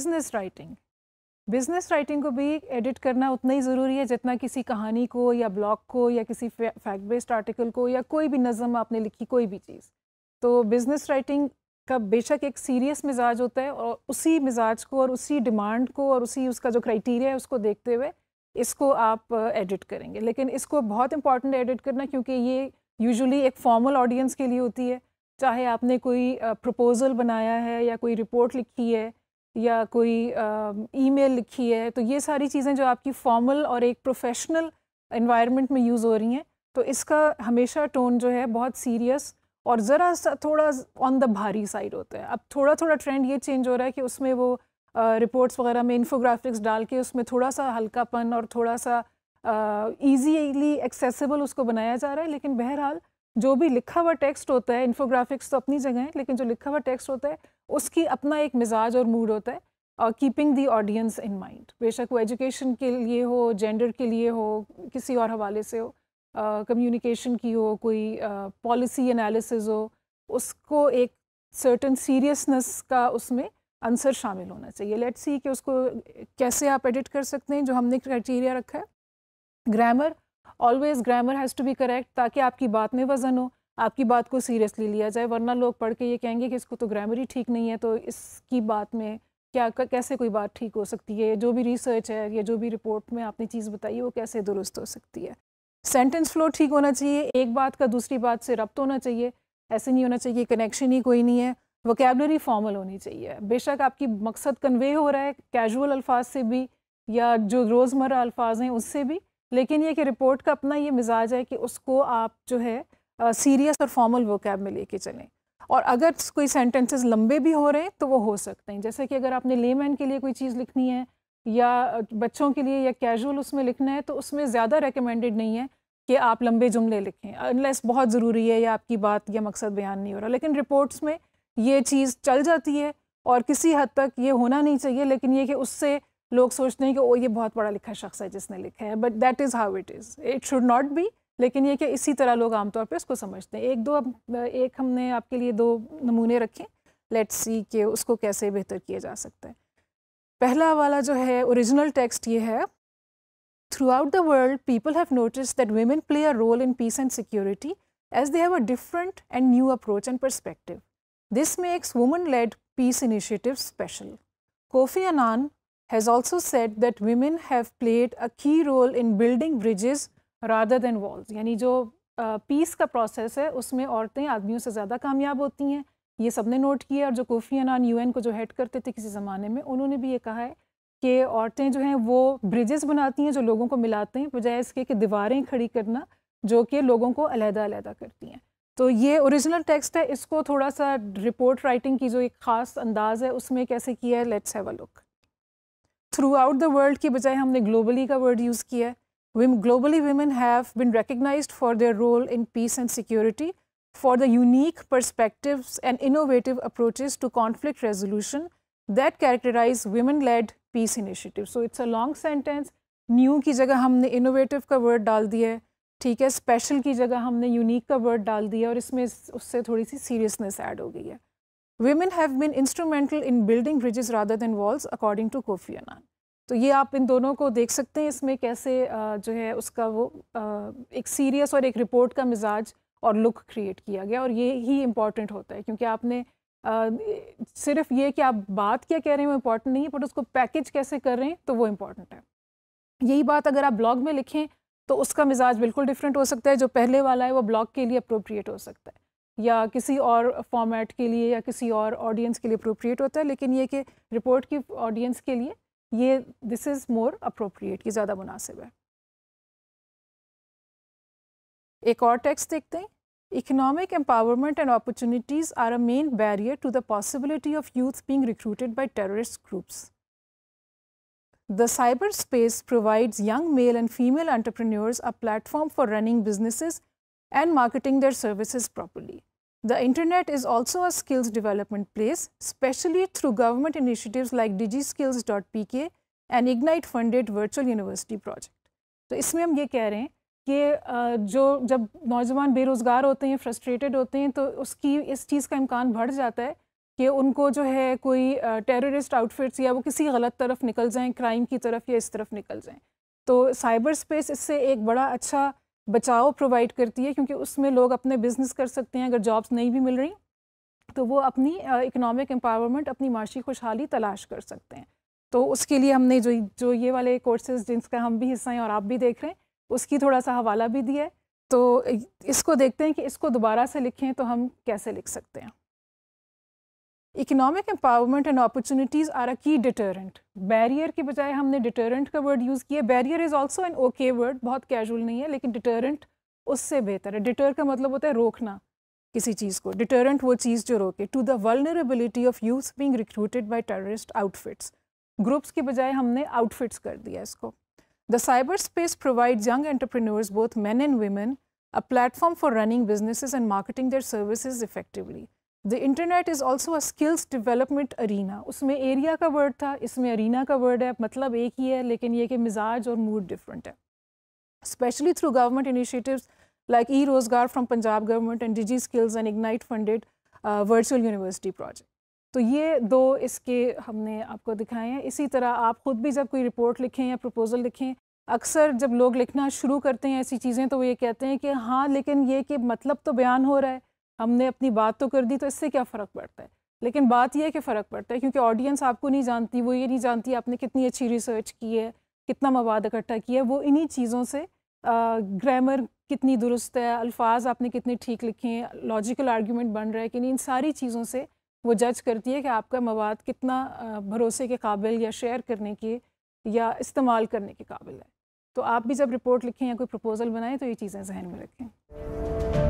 Business writing business writing को भी edit करना उतना ही ज़रूरी है जितना किसी कहानी को या ब्लॉग को या किसी फैक्ट बेस्ड आर्टिकल को या कोई भी नज़म आपने लिखी कोई भी चीज़ तो बिज़नेस राइटिंग का बेशक एक सीरियस मिजाज होता है और उसी मिजाज को और उसी डिमांड को और उसी उसका जो क्राइटेरिया है उसको देखते हुए इसको आप एडिट uh, करेंगे लेकिन इसको बहुत इंपॉर्टेंट एडिट करना क्योंकि ये यूजुअली एक फॉर्मल ऑडियंस के लिए होती है चाहे आपने कोई प्रपोज़ल uh, बनाया है या कोई रिपोर्ट लिखी है या कोई ईमेल लिखी है तो ये सारी चीज़ें जो आपकी फॉर्मल और एक प्रोफेशनल इन्वायरमेंट में यूज़ हो रही हैं तो इसका हमेशा टोन जो है बहुत सीरियस और ज़रा सा थोड़ा ऑन द भारी साइड होता है अब थोड़ा थोड़ा ट्रेंड ये चेंज हो रहा है कि उसमें वो रिपोर्ट्स वगैरह में इन्फोग्राफिक्स डाल के उसमें थोड़ा सा हल्कापन और थोड़ा सा ईजीली एक्सेसिबल उसको बनाया जा रहा है लेकिन बहरहाल जो भी लिखा हुआ टेक्स्ट होता है इन्फोग्राफिक्स तो अपनी जगह है लेकिन जो लिखा हुआ टेक्स्ट होता है उसकी अपना एक मिजाज और मूड होता है और keeping the audience in mind बेशक वो एजुकेशन के लिए हो जेंडर के लिए हो किसी और हवाले से हो कम्युनिकेशन uh, की हो कोई पॉलिसी uh, एनालिसिस हो उसको एक सर्टन सीरियसनेस का उसमें आंसर शामिल होना चाहिए लेट्स सी कि उसको कैसे आप एडिट कर सकते हैं जो हमने क्राइटेरिया रखा है grammar always grammar has to be correct ताकि आपकी बात में वजन हो आपकी बात को सीरियसली लिया जाए वरना लोग पढ़ के ये कहेंगे कि इसको तो ग्रामर ही ठीक नहीं है तो इसकी बात में क्या कैसे कोई बात ठीक हो सकती है जो भी रिसर्च है या जो भी रिपोर्ट में आपने चीज़ बताई है वो कैसे दुरुस्त हो सकती है सेंटेंस फ्लो ठीक होना चाहिए एक बात का दूसरी बात से रब्त होना चाहिए ऐसे नहीं होना चाहिए कनेक्शन ही कोई नहीं है वोकेबलरी फॉर्मल होनी चाहिए बेशक आपकी मकसद कन्वे हो रहा है कैजुअल अल्फाज से भी या जो रोज़मर्रा अल्फाज हैं उससे भी लेकिन ये कि रिपोर्ट का अपना ये मिजाज है कि उसको आप जो है सीरियस और फॉर्मल वोकैब में लेके चलें और अगर कोई सेंटेंसेस लंबे भी हो रहे हैं तो वो हो सकते हैं जैसे कि अगर आपने लेमैन के लिए कोई चीज़ लिखनी है या बच्चों के लिए या कैजुअल उसमें लिखना है तो उसमें ज़्यादा रिकमेंडेड नहीं है कि आप लंबे जुमले लिखें अनलेस बहुत ज़रूरी है या आपकी बात या मकसद बयान नहीं हो रहा लेकिन रिपोर्ट्स में ये चीज़ चल जाती है और किसी हद तक ये होना नहीं चाहिए लेकिन ये कि उससे लोग सोचते हैं कि ओ ये बहुत पढ़ा लिखा शख्स है जिसने लिखा है but that is how it is it should not be लेकिन ये कि इसी तरह लोग आमतौर पर इसको समझते हैं एक दो अब एक हमने आपके लिए दो नमूने रखे लेट्स सी कि उसको कैसे बेहतर किया जा सकता है पहला वाला जो है ओरिजिनल टेक्स्ट ये है throughout the world people have notice that women play a role in peace and security as they have a different and new approach and perspective this makes women led peace initiative special Kofi Annan has also said that women have played a key role in building bridges rather than walls यानी जो piece का process है उसमें औरतें आदमियों से ज़्यादा कामयाब होती हैं ये सब ने नोट किया और जो कोफ़ी अनान यूएन को जो हेड करते थे किसी ज़माने में उन्होंने भी ये कहा है कि औरतें जो हैं वो ब्रिजेस बनाती हैं जो लोगों को मिलाते हैं बजाय इसके कि दीवारें खड़ी करना जो कि लोगों को अलहदा अलहदा करती हैं तो ये ओरिजिनल टेक्स्ट है इसको थोड़ा सा रिपोर्ट राइटिंग की जो एक ख़ास अंदाज़ है उसमें कैसे किया है let's have a look throughout the world की बजाय हमने ग्लोबली का वर्ड यूज़ किया है globally women have been recognise for their role in peace and security for the unique perspective and innovative approaches to conflict resolution that characterise women led peace initiative so it's a long sentence new की जगह हमने innovative का word डाल दिया है ठीक है special की जगह हमने यूनिक का वर्ड डाल दिया और इसमें उससे थोड़ी सी सीरियसनेस ऐड हो गई है women have been instrumental in building bridges rather than walls according to Kofi Annan तो ये आप इन दोनों को देख सकते हैं इसमें कैसे जो है उसका वो एक सीरियस और एक रिपोर्ट का मिजाज और लुक क्रिएट किया गया और ये ही इम्पॉर्टेंट होता है क्योंकि आपने आ, सिर्फ ये कि आप बात क्या कह रहे हैं वो इम्पॉर्टेंट नहीं है बट उसको पैकेज कैसे कर रहे हैं तो वो इम्पॉर्टेंट है यही बात अगर आप ब्लॉग में लिखें तो उसका मिजाज बिल्कुल डिफरेंट हो सकता है जो पहले वाला है वो ब्लॉग के लिए अप्रोप्रिएट हो सकता है या किसी और फॉर्मेट के लिए या किसी और ऑडियंस के लिए अप्रोप्रिएट होता है लेकिन ये कि रिपोर्ट की ऑडियंस के लिए ये दिस इज़ मोर अप्रोप्रिएट ये ज़्यादा मुनासिब है एक और टेक्स्ट देखते हैं economic empowerment and opportunities are a main barrier to the possibility of youth being recruited by terrorist groups the cyber space provides young male and female entrepreneurs a platform for running businesses and marketing their services properly The internet is also a skills development place, especially through government initiatives like digiskills.pk and Ignite funded virtual university project. तो इसमें हम ये कह रहे हैं कि जो जब नौजवान बेरोज़गार होते हैं फ्रस्ट्रेटेड होते हैं तो उसकी इस चीज़ का इम्कान बढ़ जाता है कि उनको जो है कोई टेररिस्ट आउटफिट्स या वो किसी गलत तरफ निकल जाएं क्राइम की तरफ या इस तरफ निकल जाएं तो साइबर स्पेस इससे एक बड़ा अच्छा बचाव प्रोवाइड करती है क्योंकि उसमें लोग अपने बिजनेस कर सकते हैं अगर जॉब्स नहीं भी मिल रही तो वो अपनी इकोनॉमिक एम्पावरमेंट अपनी माशी खुशहाली तलाश कर सकते हैं तो उसके लिए हमने जो जो ये वाले कोर्सेज जिनका हम भी हिस्सा हैं और आप भी देख रहे हैं उसकी थोड़ा सा हवाला भी दिया है तो इसको देखते हैं कि इसको दोबारा से लिखें तो हम कैसे लिख सकते हैं economic empowerment and opportunities are a key deterrent barrier के बजाय हमने डिटरेंट का वर्ड यूज़ किया barrier is also an okay word बहुत कैजुअल नहीं है लेकिन डिटरेंट उससे बेहतर है डिटर का मतलब होता है रोकना किसी चीज़ को डिटरेंट वो चीज़ जो रोके to the vulnerability of youth being recruited by terrorist outfits groups के बजाय हमने आउटफिट्स कर दिया इसको the cyber space provide young entrepreneurs both men and women a platform for running businesses and marketing their services effectively the internet is also a skills development arena उसमें area का word था इसमें arena का word है मतलब एक ही है लेकिन ये कि मिजाज और मूड डिफरेंट है specially through government initiatives like E Rozgar from Punjab government and digi skills and ignite funded virtual university project तो ये दो इसके हमने आपको दिखाए हैं इसी तरह आप ख़ुद भी जब कोई रिपोर्ट लिखें या प्रपोज़ल लिखें अक्सर जब लोग लिखना शुरू करते हैं ऐसी चीज़ें तो वो ये कहते हैं कि हाँ लेकिन ये कि मतलब तो बयान हो रहा है हमने अपनी बात तो कर दी तो इससे क्या फ़र्क पड़ता है लेकिन बात यह है कि फ़र्क पड़ता है क्योंकि ऑडियंस आपको नहीं जानती वो ये नहीं जानती आपने कितनी अच्छी रिसर्च की है कितना मवाद इकट्ठा किया है वो इन्हीं चीज़ों से ग्रामर कितनी दुरुस्त है अल्फाज आपने कितने ठीक लिखे हैं लॉजिकल आर्ग्यूमेंट बन रहा है कि नहीं इन सारी चीज़ों से वो जज करती है कि आपका मवाद कितना भरोसे के काबिल या शेयर करने के या इस्तेमाल करने के काबिल है तो आप भी जब रिपोर्ट लिखें या कोई प्रपोज़ल बनाएं तो ये चीज़ें जहन में रखें